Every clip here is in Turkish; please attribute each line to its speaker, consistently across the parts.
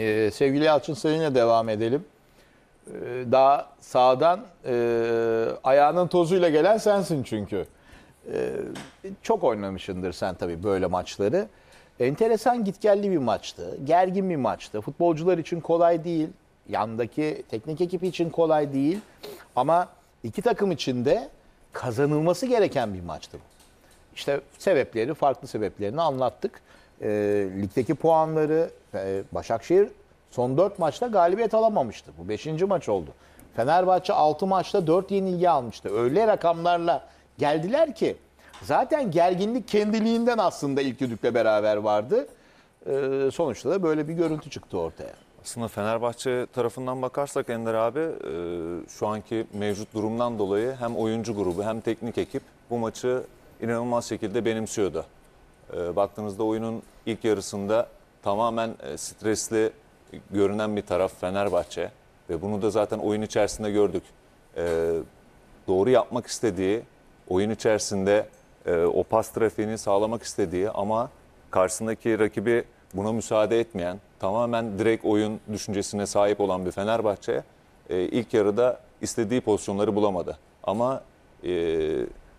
Speaker 1: Ee, sevgili Yalçın seninle devam edelim. Ee, daha sağdan e, ayağının tozuyla gelen sensin çünkü. Ee, çok oynamışındır sen tabii böyle maçları. Enteresan gitgelli bir maçtı. Gergin bir maçtı. Futbolcular için kolay değil. Yandaki teknik ekibi için kolay değil. Ama iki takım için de kazanılması gereken bir maçtı bu. İşte sebepleri, farklı sebeplerini anlattık. E, ligdeki puanları, Başakşehir son 4 maçta galibiyet alamamıştı. Bu 5. maç oldu. Fenerbahçe 6 maçta 4 yenilgi almıştı. Öyle rakamlarla geldiler ki zaten gerginlik kendiliğinden aslında ilk düdükle beraber vardı. Ee, sonuçta da böyle bir görüntü
Speaker 2: çıktı ortaya. Aslında Fenerbahçe tarafından bakarsak Ender abi e, şu anki mevcut durumdan dolayı hem oyuncu grubu hem teknik ekip bu maçı inanılmaz şekilde benimsiyordu. E, baktığınızda oyunun ilk yarısında tamamen e, stresli görünen bir taraf Fenerbahçe ve bunu da zaten oyun içerisinde gördük. E, doğru yapmak istediği, oyun içerisinde e, o pas trafiğini sağlamak istediği ama karşısındaki rakibi buna müsaade etmeyen, tamamen direkt oyun düşüncesine sahip olan bir Fenerbahçe e, ilk yarıda istediği pozisyonları bulamadı. Ama e,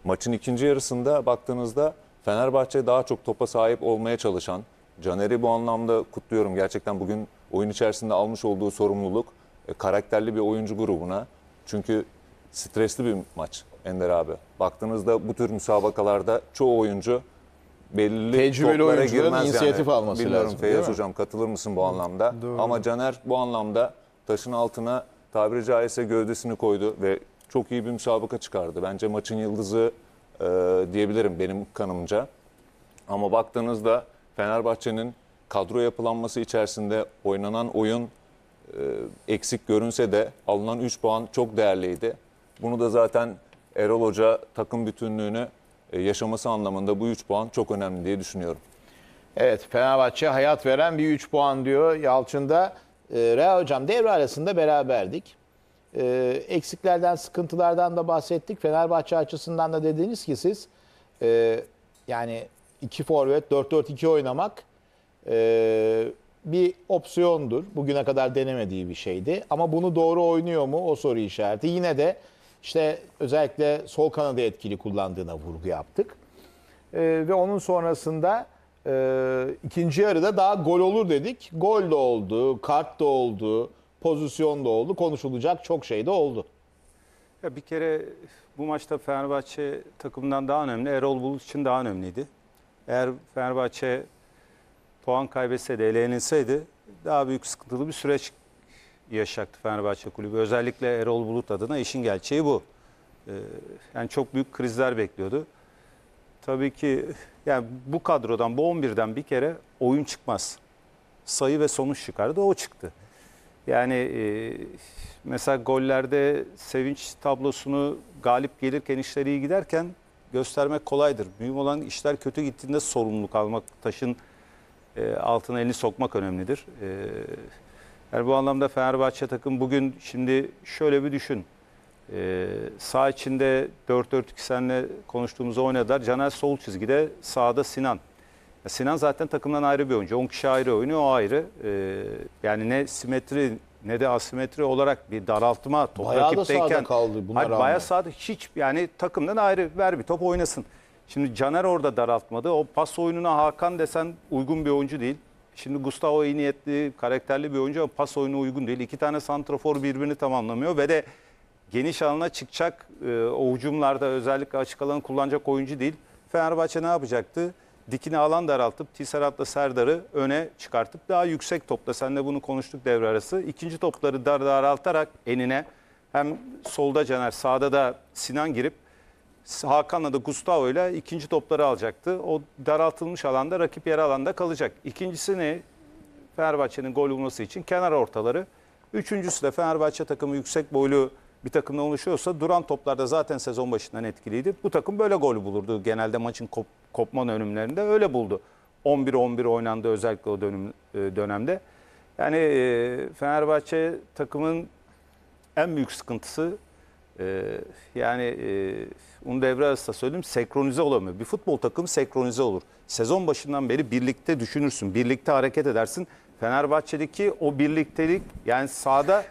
Speaker 2: maçın ikinci yarısında baktığınızda Fenerbahçe daha çok topa sahip olmaya çalışan, Caner'i bu anlamda kutluyorum. Gerçekten bugün oyun içerisinde almış olduğu sorumluluk e, karakterli bir oyuncu grubuna. Çünkü stresli bir maç Ender abi. Baktığınızda bu tür müsabakalarda çoğu oyuncu belli Tecrübeli toplara oyuncuların girmez inisiyatif yani. alması Bilmiyorum lazım, Feyyaz hocam katılır mısın bu anlamda? doğru. Ama Caner bu anlamda taşın altına tabiri caizse gövdesini koydu ve çok iyi bir müsabaka çıkardı. Bence maçın yıldızı e, diyebilirim benim kanımca. Ama baktığınızda Fenerbahçe'nin kadro yapılanması içerisinde oynanan oyun e, eksik görünse de alınan 3 puan çok değerliydi. Bunu da zaten Erol Hoca takım bütünlüğünü e, yaşaması anlamında bu 3 puan çok önemli diye düşünüyorum. Evet Fenerbahçe hayat veren bir 3 puan diyor
Speaker 1: Yalçın'da. E, Rea Hocam devre arasında beraberdik. Eksiklerden, sıkıntılardan da bahsettik. Fenerbahçe açısından da dediniz ki siz yani 2 forvet 4-4-2 oynamak e, bir opsiyondur. Bugüne kadar denemediği bir şeydi. Ama bunu doğru oynuyor mu o soru işareti. Yine de işte özellikle sol kanadı etkili kullandığına vurgu yaptık. E, ve onun sonrasında e, ikinci yarıda daha gol olur dedik. Gol de
Speaker 3: oldu, kart da oldu, pozisyon da oldu. Konuşulacak çok şey de oldu. Ya bir kere bu maçta Fenerbahçe takımından daha önemli. Erol Bulut için daha önemliydi. Eğer Fenerbahçe puan kaybetse de ele daha büyük sıkıntılı bir süreç yaşayacaktı Fenerbahçe Kulübü. Özellikle Erol Bulut adına işin gerçeği bu. Ee, yani çok büyük krizler bekliyordu. Tabii ki yani bu kadrodan, bu 11'den bir kere oyun çıkmaz. Sayı ve sonuç çıkardı, o çıktı. Yani e, mesela gollerde sevinç tablosunu galip gelirken işleri iyi giderken göstermek kolaydır. Mühim olan işler kötü gittiğinde sorumluluk almak, taşın e, altına elini sokmak önemlidir. E, yani bu anlamda Fenerbahçe takım bugün şimdi şöyle bir düşün. E, sağ içinde 4-4-2 senle konuştuğumuz oynadılar. Caner sol çizgide, sağda Sinan. Sinan zaten takımdan ayrı bir oyuncu. 10 kişi ayrı oynuyor, o ayrı. E, yani ne simetri ne de asimetri olarak bir daraltma top bayağı rakipteyken. Bayağı da kaldı buna rağmen. Bayağı sağda hiç yani takımdan ayrı ver bir top oynasın. Şimdi Caner orada daraltmadı. O pas oyununa Hakan desen uygun bir oyuncu değil. Şimdi Gustavo iyi niyetli, karakterli bir oyuncu ama pas oyunu uygun değil. İki tane santrafor birbirini tamamlamıyor ve de geniş alana çıkacak e, o hücumlarda özellikle açık alanı kullanacak oyuncu değil. Fenerbahçe ne yapacaktı? dikine alan daraltıp Tisserant'la Serdar'ı öne çıkartıp daha yüksek topla senle bunu konuştuk devre arası. ikinci topları dar daraltarak enine hem solda Caner sağda da Sinan girip Hakan'la da Gustavo ile ikinci topları alacaktı. O daraltılmış alanda rakip yer alanda kalacak. İkincisi ne? Fenerbahçe'nin gol bulması için kenar ortaları. Üçüncüsü de Fenerbahçe takımı yüksek boylu bir takımdan oluşuyorsa duran toplarda zaten sezon başından etkiliydi. Bu takım böyle gol bulurdu. Genelde maçın kop, kopma dönümlerinde öyle buldu. 11-11 oynandı özellikle o dönüm, e, dönemde. Yani e, Fenerbahçe takımın en büyük sıkıntısı e, yani e, onu devre arasında söyledim senkronize olamıyor. Bir futbol takımı senkronize olur. Sezon başından beri birlikte düşünürsün, birlikte hareket edersin. Fenerbahçe'deki o birliktelik yani sahada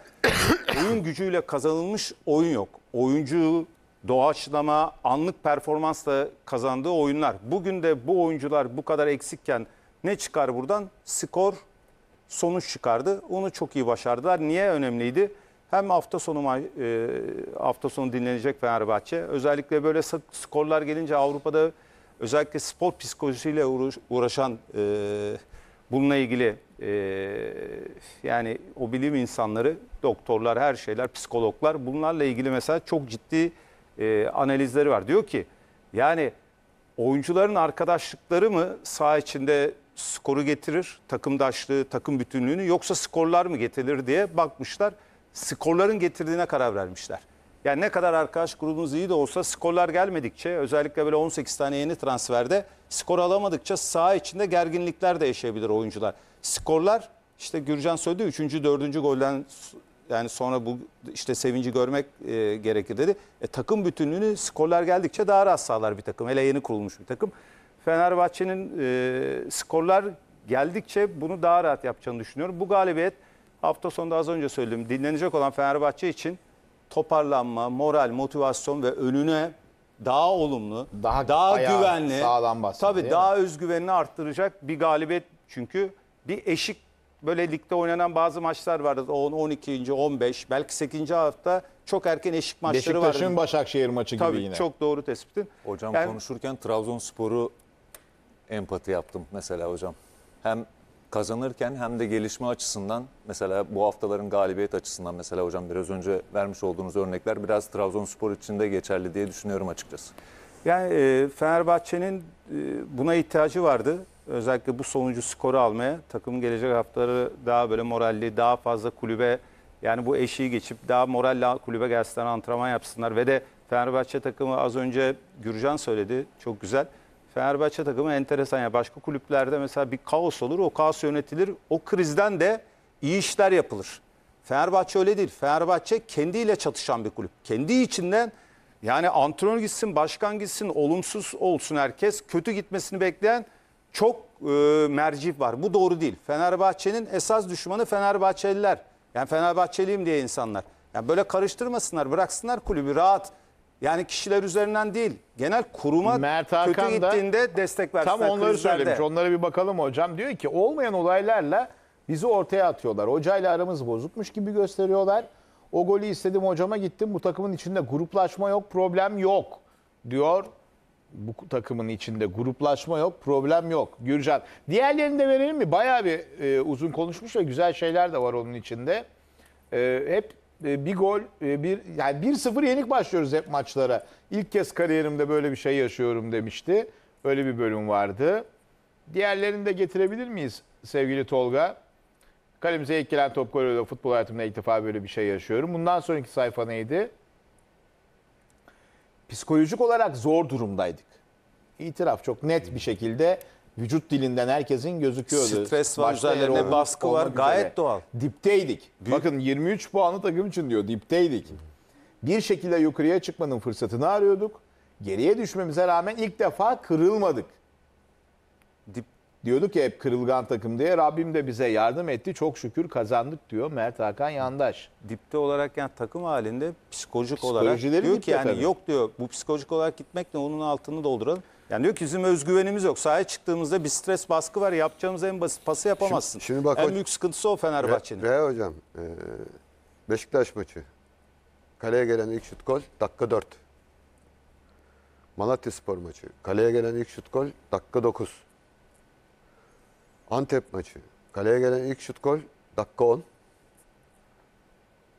Speaker 3: oyun gücüyle kazanılmış oyun yok. Oyuncu doğaçlama, anlık performansla kazandığı oyunlar. Bugün de bu oyuncular bu kadar eksikken ne çıkar buradan? Skor, sonuç çıkardı. Onu çok iyi başardılar. Niye önemliydi? Hem hafta sonu e, hafta sonu dinlenecek Fenerbahçe. Özellikle böyle skorlar gelince Avrupa'da özellikle spor psikolojisiyle uğraşan e, bununla ilgili e, yani o bilim insanları doktorlar, her şeyler, psikologlar bunlarla ilgili mesela çok ciddi e, analizleri var. Diyor ki yani oyuncuların arkadaşlıkları mı saha içinde skoru getirir, takımdaşlığı, takım bütünlüğünü yoksa skorlar mı getirir diye bakmışlar. Skorların getirdiğine karar vermişler. Yani ne kadar arkadaş grubunuz iyi de olsa skorlar gelmedikçe özellikle böyle 18 tane yeni transferde skor alamadıkça saha içinde gerginlikler de yaşayabilir oyuncular. Skorlar işte Gürcan söyledi 3. 4. golden yani sonra bu işte sevinci görmek e, gerekir dedi. E, takım bütünlüğünü skorlar geldikçe daha rahat sağlar bir takım. Hele yeni kurulmuş bir takım. Fenerbahçe'nin e, skorlar geldikçe bunu daha rahat yapacağını düşünüyorum. Bu galibiyet hafta sonunda az önce söyledim. Dinlenecek olan Fenerbahçe için toparlanma, moral, motivasyon ve önüne daha olumlu, daha, daha güvenli, sağlam basın, tabii daha mi? özgüvenini arttıracak bir galibiyet çünkü bir eşik böyle ligde oynanan bazı maçlar vardı. 10, 12. 15 belki 8. hafta çok erken eşik maçları vardı. Beşiktaş'ın Başakşehir maçı Tabii, gibi yine. çok doğru tespitin.
Speaker 2: Hocam Yani- konuşurken Trabzonspor'u empati yaptım mesela hocam. Hem kazanırken hem de gelişme açısından mesela bu haftaların galibiyet açısından mesela hocam biraz önce vermiş olduğunuz örnekler biraz Trabzonspor için de geçerli diye düşünüyorum açıkçası. Yani e, Fenerbahçe'nin e,
Speaker 3: buna ihtiyacı vardı özellikle bu sonucu skoru almaya takım gelecek haftaları daha böyle moralli, daha fazla kulübe yani bu eşiği geçip daha moralli kulübe gelsinler, antrenman yapsınlar ve de Fenerbahçe takımı az önce Gürcan söyledi. Çok güzel. Fenerbahçe takımı enteresan. Yani başka kulüplerde mesela bir kaos olur. O kaos yönetilir. O krizden de iyi işler yapılır. Fenerbahçe öyle değil. Fenerbahçe kendiyle çatışan bir kulüp. Kendi içinden yani antrenör gitsin, başkan gitsin, olumsuz olsun herkes. Kötü gitmesini bekleyen çok e, mercif var. Bu doğru değil. Fenerbahçe'nin esas düşmanı Fenerbahçeliler. Yani Fenerbahçeliyim diye insanlar. Yani böyle karıştırmasınlar, bıraksınlar kulübü rahat. Yani kişiler üzerinden değil, genel kuruma Mert Hakan kötü gittiğinde da, destek versinler. Tam onları krizlerde. söylemiş,
Speaker 1: onlara bir bakalım hocam. Diyor ki olmayan olaylarla bizi ortaya atıyorlar. Hocayla aramız bozukmuş gibi gösteriyorlar. O golü istedim hocama gittim. Bu takımın içinde gruplaşma yok, problem yok diyor bu takımın içinde gruplaşma yok, problem yok. Gürcan. Diğerlerini de verelim mi? Bayağı bir e, uzun konuşmuş ve güzel şeyler de var onun içinde. E, hep e, bir gol, e, bir yani 1-0 yenik başlıyoruz hep maçlara. İlk kez kariyerimde böyle bir şey yaşıyorum demişti. Öyle bir bölüm vardı. Diğerlerini de getirebilir miyiz sevgili Tolga? Kalemize ilk gelen top golüyle futbol hayatımda ilk defa böyle bir şey yaşıyorum. Bundan sonraki sayfa neydi? psikolojik olarak zor durumdaydık. İtiraf çok net bir şekilde vücut dilinden herkesin gözüküyordu. Stres var, Başta üzerlerine olmak, baskı olmak var. Üzere. Gayet doğal. Dipteydik. Büyük... Bakın 23 puanı takım için diyor. Dipteydik. Bir şekilde yukarıya çıkmanın fırsatını arıyorduk. Geriye düşmemize rağmen ilk defa kırılmadık. Dip Diyorduk ya hep kırılgan takım diye. Rabbim de bize yardım etti. Çok şükür
Speaker 3: kazandık diyor Mert Hakan Yandaş. Dipte olarak yani takım halinde psikolojik olarak diyor ki yani tabii. yok diyor bu psikolojik olarak gitmek ne onun altını dolduralım. Yani diyor ki bizim özgüvenimiz yok. Sahaya çıktığımızda bir stres baskı var. Yapacağımız en basit pası yapamazsın. Şimdi, şimdi bak, en büyük sıkıntısı o Fenerbahçe'nin.
Speaker 1: Ve, ve hocam e, Beşiktaş maçı. Kaleye gelen ilk şut gol dakika 4. Malatya Spor maçı. Kaleye gelen ilk şut gol dakika 9. Antep maçı. Kaleye gelen ilk şut gol dakika 10.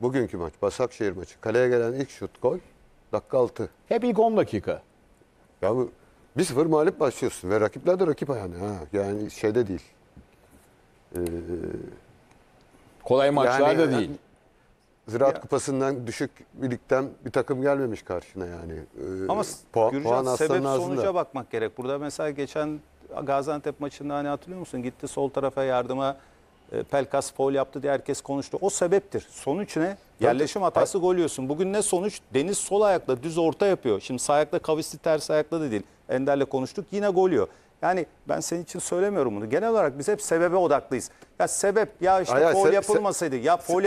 Speaker 1: Bugünkü maç Basakşehir maçı. Kaleye gelen ilk şut gol dakika 6. Hep ilk 10 dakika. Ya bu 1-0 mağlup başlıyorsun ve rakipler de rakip yani. Ha, yani şeyde değil. Ee, Kolay maçlar yani, da değil. Ziraat ya. Kupası'ndan düşük bir ligden bir takım gelmemiş karşına yani. Ee, Ama puan, Gürcan puan sebep sonuca
Speaker 3: bakmak gerek. Burada mesela geçen Gaziantep maçında hani hatırlıyor musun? Gitti sol tarafa yardıma e, Pelkas foul yaptı diye herkes konuştu. O sebeptir. Sonuç ne? Yerleşim hatası gol yiyorsun. Bugün ne sonuç? Deniz sol ayakla düz orta yapıyor. Şimdi sağ ayakla kavisli ters ayakla da değil. Ender'le konuştuk yine gol yiyor. Yani ben senin için söylemiyorum bunu. Genel olarak biz hep sebebe odaklıyız. Ya sebep ya işte foul yapılmasaydı. Ya foul